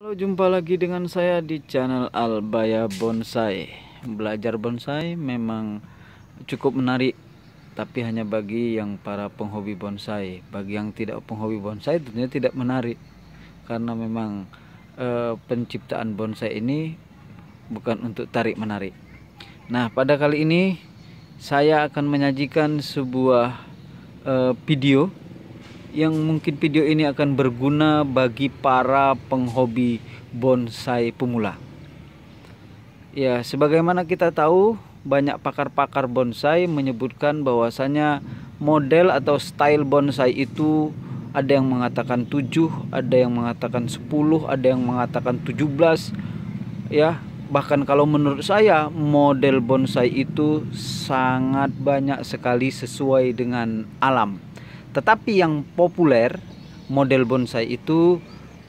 Halo jumpa lagi dengan saya di channel Albaya Bonsai Belajar bonsai memang cukup menarik Tapi hanya bagi yang para penghobi bonsai Bagi yang tidak penghobi bonsai tentunya tidak menarik Karena memang e, penciptaan bonsai ini bukan untuk tarik menarik Nah pada kali ini saya akan menyajikan sebuah e, video yang mungkin video ini akan berguna bagi para penghobi bonsai pemula. Ya, sebagaimana kita tahu, banyak pakar-pakar bonsai menyebutkan bahwasanya model atau style bonsai itu ada yang mengatakan 7, ada yang mengatakan 10, ada yang mengatakan 17. Ya, bahkan kalau menurut saya model bonsai itu sangat banyak sekali sesuai dengan alam tetapi yang populer model bonsai itu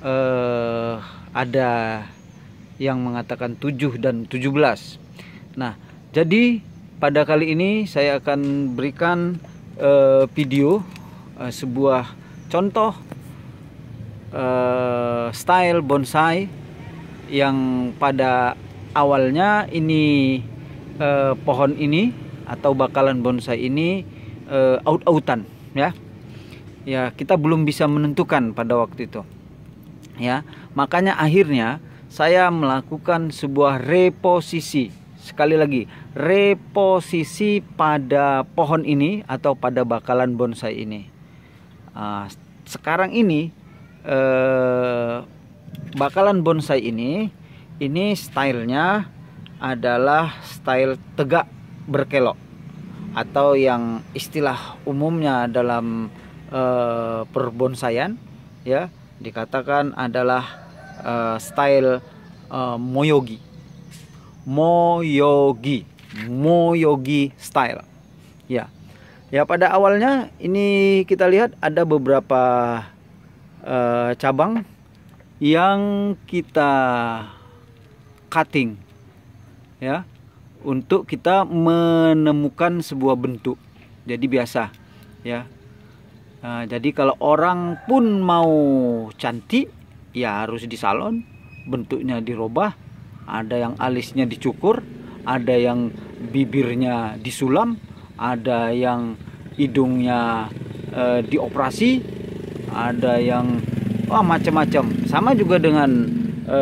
eh, ada yang mengatakan 7 dan 17. Nah, jadi pada kali ini saya akan berikan eh, video eh, sebuah contoh eh, style bonsai yang pada awalnya ini eh, pohon ini atau bakalan bonsai ini eh, out-outan ya ya kita belum bisa menentukan pada waktu itu ya makanya akhirnya saya melakukan sebuah reposisi sekali lagi reposisi pada pohon ini atau pada bakalan bonsai ini uh, sekarang ini uh, bakalan bonsai ini ini stylenya adalah style tegak berkelok atau yang istilah umumnya dalam uh, perbonsaian ya dikatakan adalah uh, style uh, moyogi moyogi moyogi style ya ya pada awalnya ini kita lihat ada beberapa uh, cabang yang kita cutting ya untuk kita menemukan sebuah bentuk jadi biasa ya Nah, jadi kalau orang pun mau cantik ya harus di salon, bentuknya dirubah, ada yang alisnya dicukur, ada yang bibirnya disulam, ada yang hidungnya e, dioperasi, ada yang oh, macam-macam. Sama juga dengan e,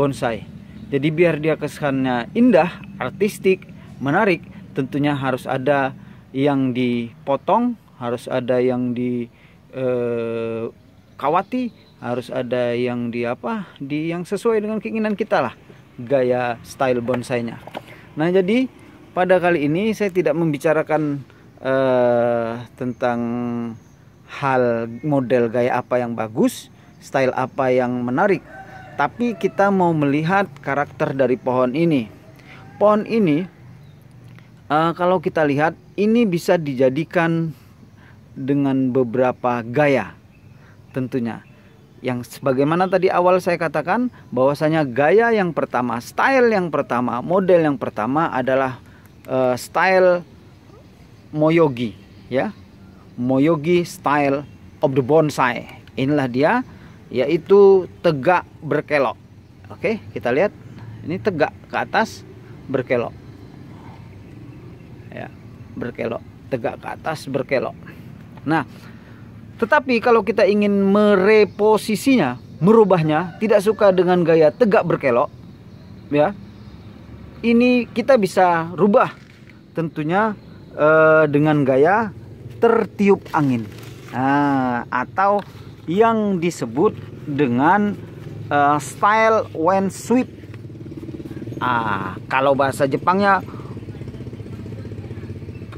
bonsai. Jadi biar dia kesannya indah, artistik, menarik, tentunya harus ada yang dipotong harus ada yang di eh, kawati, harus ada yang di apa? Di yang sesuai dengan keinginan kita lah gaya style bonsainya. Nah, jadi pada kali ini saya tidak membicarakan eh, tentang hal model gaya apa yang bagus, style apa yang menarik, tapi kita mau melihat karakter dari pohon ini. Pohon ini, eh, kalau kita lihat, ini bisa dijadikan dengan beberapa gaya tentunya yang sebagaimana tadi awal saya katakan bahwasanya gaya yang pertama, style yang pertama, model yang pertama adalah uh, style Moyogi ya. Moyogi style of the bonsai. Inilah dia yaitu tegak berkelok. Oke, kita lihat. Ini tegak ke atas berkelok. Ya, berkelok. Tegak ke atas berkelok. Nah, tetapi kalau kita ingin mereposisinya, merubahnya, tidak suka dengan gaya tegak berkelok, ya. Ini kita bisa rubah tentunya eh, dengan gaya tertiup angin. Nah, atau yang disebut dengan uh, style when sweep. Ah, kalau bahasa Jepangnya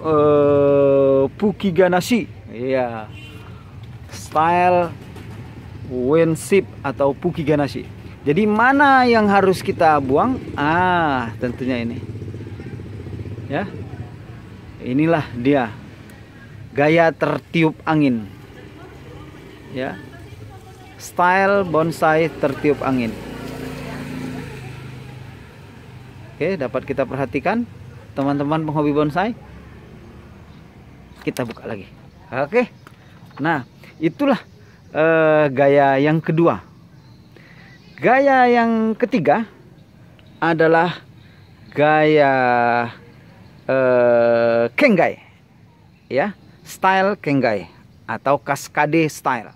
uh, pukiganashi. Iya. Style Winship atau puki ganasi. Jadi mana yang harus kita buang? Ah, tentunya ini. Ya. Inilah dia. Gaya tertiup angin. Ya. Style bonsai tertiup angin. Oke, dapat kita perhatikan teman-teman penghobi bonsai. Kita buka lagi. Oke. Nah, itulah uh, gaya yang kedua. Gaya yang ketiga adalah gaya uh, eh, kenggai. Ya, style kenggai atau kaskade style.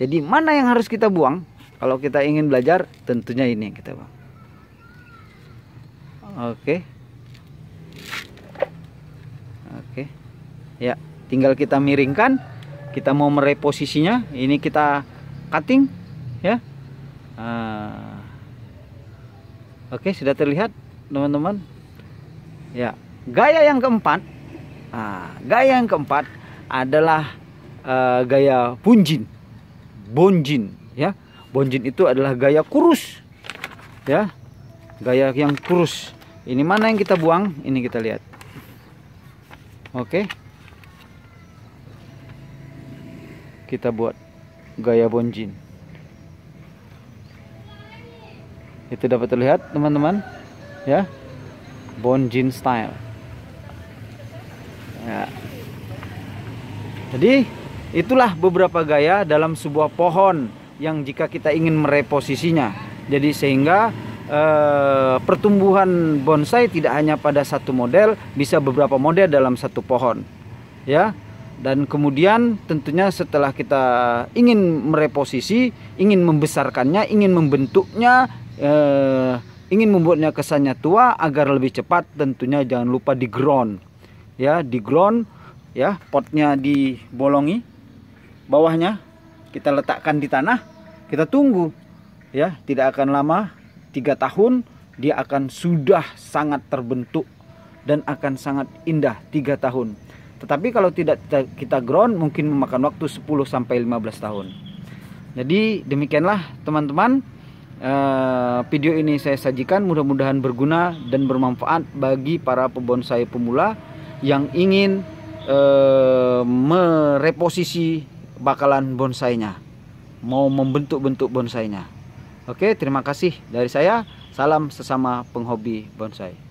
Jadi mana yang harus kita buang? Kalau kita ingin belajar tentunya ini yang kita buang. Oke. Okay. Oke. Okay. Ya tinggal kita miringkan kita mau mereposisinya ini kita cutting ya uh, oke okay, sudah terlihat teman-teman ya gaya yang keempat uh, gaya yang keempat adalah uh, gaya bunjin bonjin ya bonjin itu adalah gaya kurus ya gaya yang kurus ini mana yang kita buang ini kita lihat oke okay. kita buat gaya bonjin itu dapat terlihat teman-teman ya bonjin style ya. jadi itulah beberapa gaya dalam sebuah pohon yang jika kita ingin mereposisinya jadi sehingga eh, pertumbuhan bonsai tidak hanya pada satu model bisa beberapa model dalam satu pohon ya dan kemudian tentunya setelah kita ingin mereposisi, ingin membesarkannya, ingin membentuknya, eh, ingin membuatnya kesannya tua agar lebih cepat, tentunya jangan lupa di ground, ya di ground, ya potnya dibolongi, bawahnya kita letakkan di tanah, kita tunggu, ya tidak akan lama, tiga tahun dia akan sudah sangat terbentuk dan akan sangat indah tiga tahun. Tetapi kalau tidak kita ground mungkin memakan waktu 10 sampai 15 tahun. Jadi demikianlah teman-teman eh, video ini saya sajikan mudah-mudahan berguna dan bermanfaat bagi para pebonsai pemula yang ingin eh, mereposisi bakalan bonsainya, mau membentuk-bentuk bonsainya. Oke, terima kasih dari saya. Salam sesama penghobi bonsai.